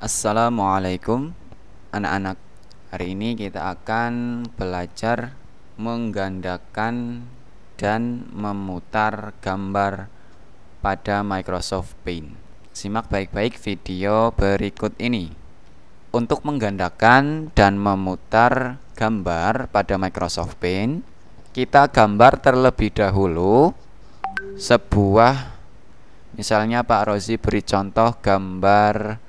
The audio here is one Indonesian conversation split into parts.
Assalamualaikum anak-anak Hari ini kita akan belajar menggandakan dan memutar gambar pada Microsoft Paint Simak baik-baik video berikut ini Untuk menggandakan dan memutar gambar pada Microsoft Paint Kita gambar terlebih dahulu sebuah Misalnya Pak Rozi beri contoh gambar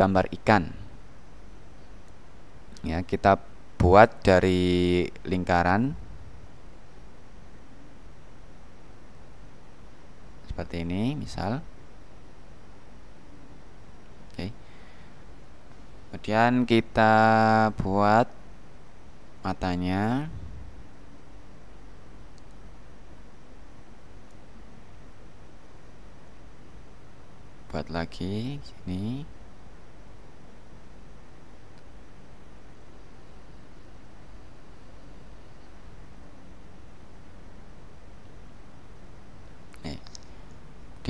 gambar ikan ya kita buat dari lingkaran seperti ini misal oke kemudian kita buat matanya buat lagi ini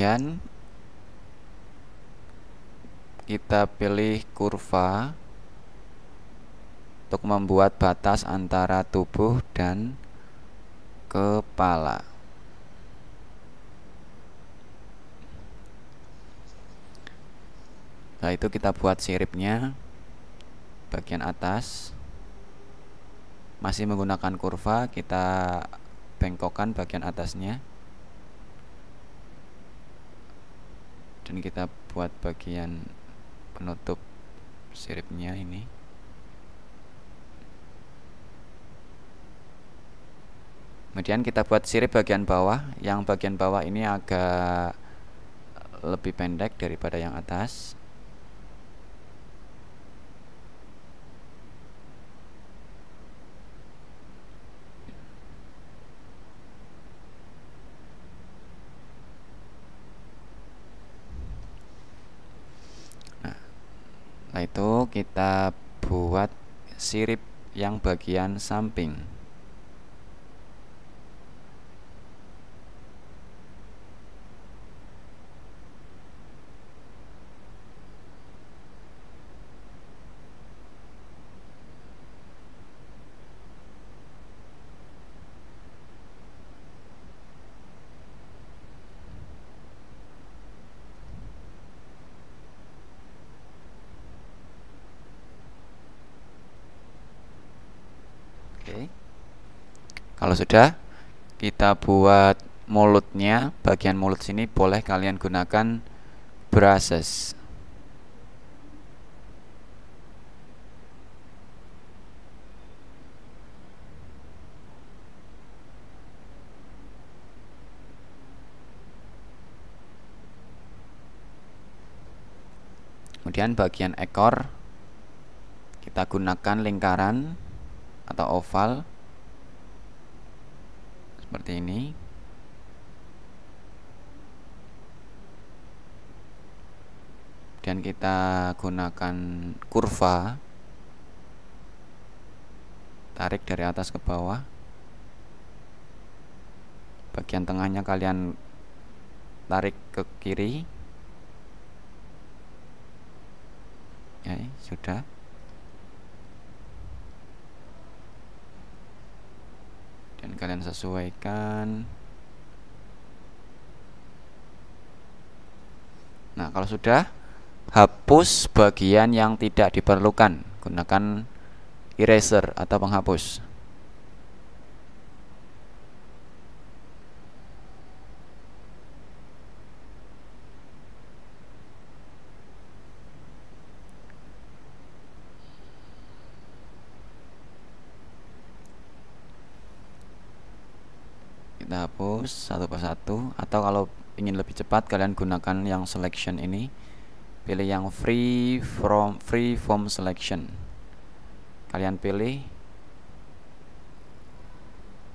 kemudian kita pilih kurva untuk membuat batas antara tubuh dan kepala Nah itu kita buat siripnya bagian atas masih menggunakan kurva kita bengkokkan bagian atasnya dan kita buat bagian penutup siripnya ini kemudian kita buat sirip bagian bawah yang bagian bawah ini agak lebih pendek daripada yang atas sirip yang bagian samping. kalau sudah kita buat mulutnya bagian mulut sini boleh kalian gunakan brushes kemudian bagian ekor kita gunakan lingkaran atau oval seperti ini dan kita gunakan kurva tarik dari atas ke bawah bagian tengahnya kalian tarik ke kiri ya, sudah dan kalian sesuaikan nah kalau sudah hapus bagian yang tidak diperlukan gunakan eraser atau penghapus kita hapus satu persatu atau kalau ingin lebih cepat kalian gunakan yang selection ini pilih yang free from free form selection kalian pilih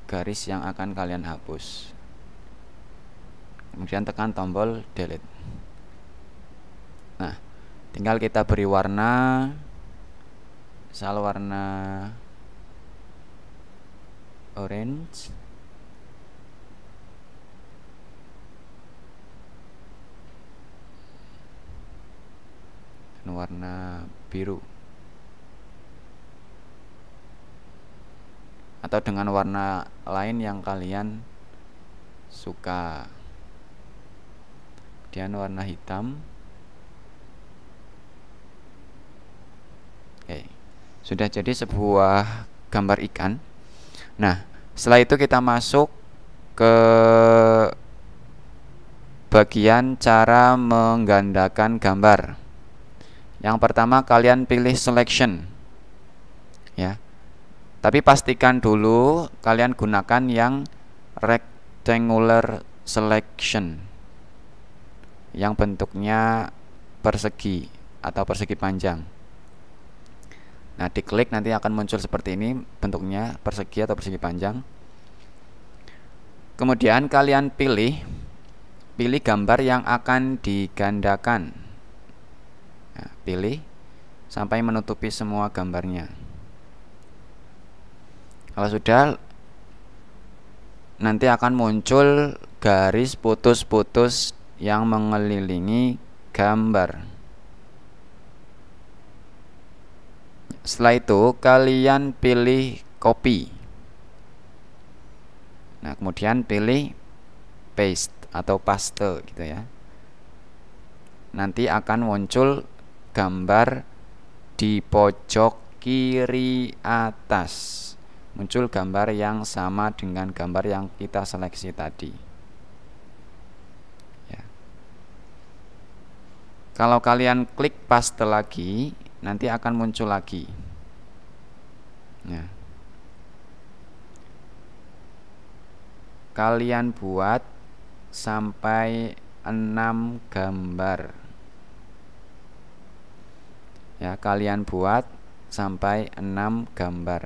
garis yang akan kalian hapus kemudian tekan tombol delete nah tinggal kita beri warna misal warna orange dan warna biru atau dengan warna lain yang kalian suka kemudian warna hitam oke sudah jadi sebuah gambar ikan nah setelah itu kita masuk ke bagian cara menggandakan gambar yang pertama kalian pilih selection. Ya. Tapi pastikan dulu kalian gunakan yang rectangular selection. Yang bentuknya persegi atau persegi panjang. Nah, diklik nanti akan muncul seperti ini bentuknya persegi atau persegi panjang. Kemudian kalian pilih pilih gambar yang akan digandakan nah, pilih sampai menutupi semua gambarnya kalau sudah nanti akan muncul garis putus-putus yang mengelilingi gambar setelah itu kalian pilih copy nah kemudian pilih paste atau paste gitu ya nanti akan muncul gambar di pojok kiri atas muncul gambar yang sama dengan gambar yang kita seleksi tadi ya. kalau kalian klik paste lagi nanti akan muncul lagi ya. kalian buat sampai 6 gambar ya kalian buat sampai 6 gambar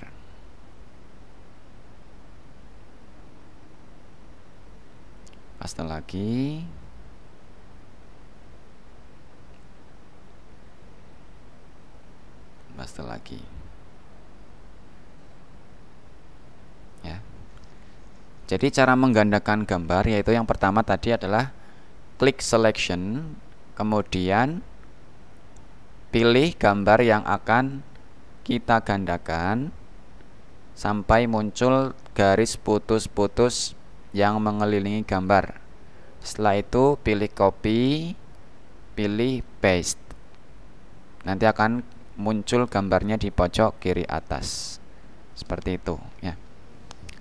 paste lagi paste lagi ya jadi cara menggandakan gambar yaitu yang pertama tadi adalah klik selection kemudian pilih gambar yang akan kita gandakan sampai muncul garis putus-putus yang mengelilingi gambar setelah itu pilih copy pilih paste nanti akan muncul gambarnya di pojok kiri atas seperti itu ya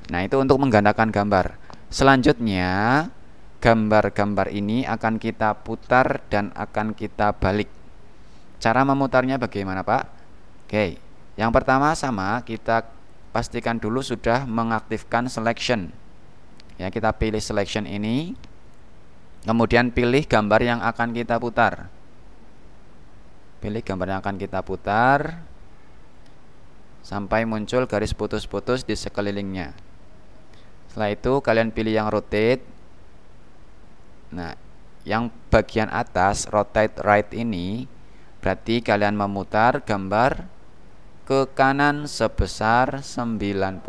nah itu untuk menggandakan gambar selanjutnya gambar-gambar ini akan kita putar dan akan kita balik Cara memutarnya bagaimana Pak? Oke, yang pertama sama kita pastikan dulu sudah mengaktifkan selection. Ya, kita pilih selection ini. Kemudian pilih gambar yang akan kita putar. Pilih gambar yang akan kita putar sampai muncul garis putus-putus di sekelilingnya. Setelah itu kalian pilih yang rotate. Nah, yang bagian atas rotate right ini Berarti kalian memutar gambar ke kanan sebesar 90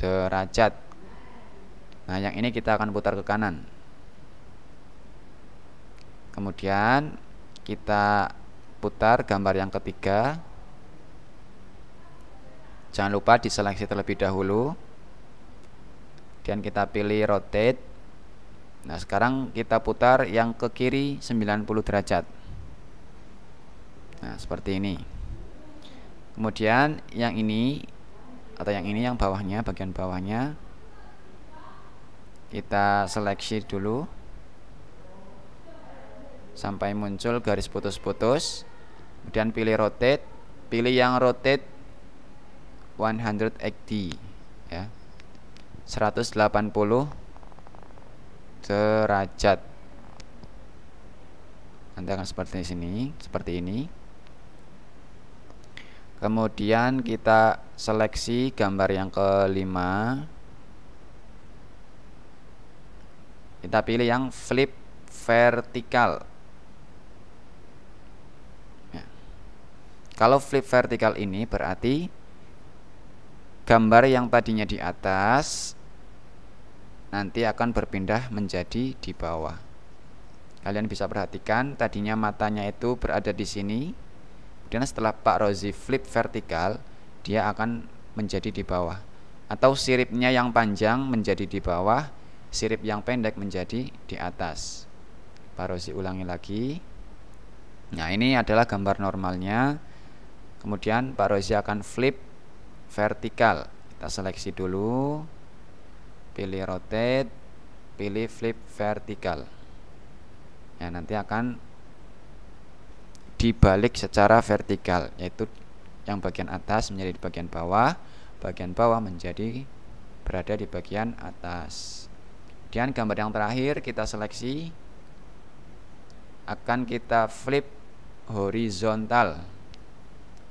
derajat. Nah, yang ini kita akan putar ke kanan. Kemudian kita putar gambar yang ketiga. Jangan lupa diseleksi terlebih dahulu. Dan kita pilih rotate. Nah, sekarang kita putar yang ke kiri 90 derajat nah seperti ini kemudian yang ini atau yang ini yang bawahnya bagian bawahnya kita seleksi dulu sampai muncul garis putus-putus kemudian pilih rotate pilih yang rotate 180 ya 180 derajat nanti akan seperti sini seperti ini kemudian kita seleksi gambar yang kelima kita pilih yang flip vertikal ya. kalau flip vertikal ini berarti gambar yang tadinya di atas nanti akan berpindah menjadi di bawah kalian bisa perhatikan tadinya matanya itu berada di sini Kemudian setelah Pak Rozi flip vertikal, dia akan menjadi di bawah. Atau siripnya yang panjang menjadi di bawah, sirip yang pendek menjadi di atas. Pak Rozi ulangi lagi. Nah, ini adalah gambar normalnya. Kemudian Pak Rozi akan flip vertikal. Kita seleksi dulu. Pilih rotate, pilih flip vertikal. Ya, nanti akan dibalik secara vertikal yaitu yang bagian atas menjadi di bagian bawah bagian bawah menjadi berada di bagian atas kemudian gambar yang terakhir kita seleksi akan kita flip horizontal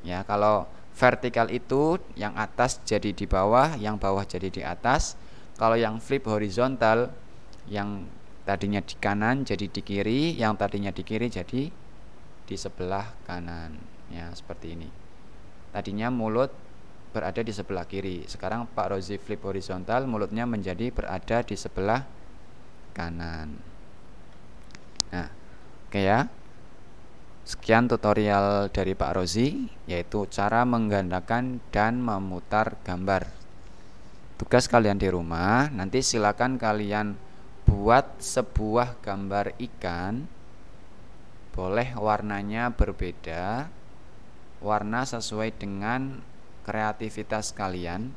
ya kalau vertikal itu yang atas jadi di bawah yang bawah jadi di atas kalau yang flip horizontal yang tadinya di kanan jadi di kiri yang tadinya di kiri jadi di sebelah kanan ya seperti ini tadinya mulut berada di sebelah kiri sekarang Pak Rozi flip horizontal mulutnya menjadi berada di sebelah kanan nah oke okay ya sekian tutorial dari Pak Rozi yaitu cara menggandakan dan memutar gambar tugas kalian di rumah nanti silakan kalian buat sebuah gambar ikan boleh warnanya berbeda warna sesuai dengan kreativitas kalian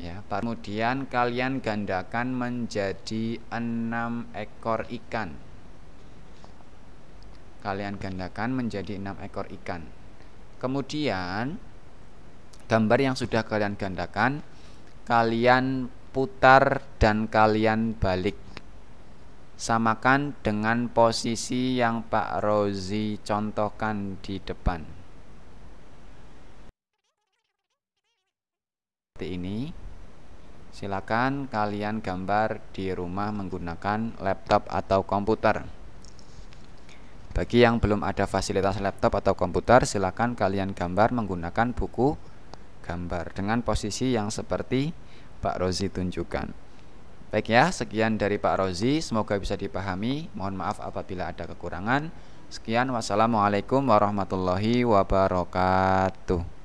ya kemudian kalian gandakan menjadi enam ekor ikan kalian gandakan menjadi enam ekor ikan kemudian gambar yang sudah kalian gandakan kalian putar dan kalian balik samakan dengan posisi yang Pak Rozi contohkan di depan. Seperti ini. Silakan kalian gambar di rumah menggunakan laptop atau komputer. Bagi yang belum ada fasilitas laptop atau komputer, silakan kalian gambar menggunakan buku gambar dengan posisi yang seperti Pak Rozi tunjukkan. Baik ya, sekian dari Pak Rozi, semoga bisa dipahami. Mohon maaf apabila ada kekurangan. Sekian, wassalamualaikum warahmatullahi wabarakatuh.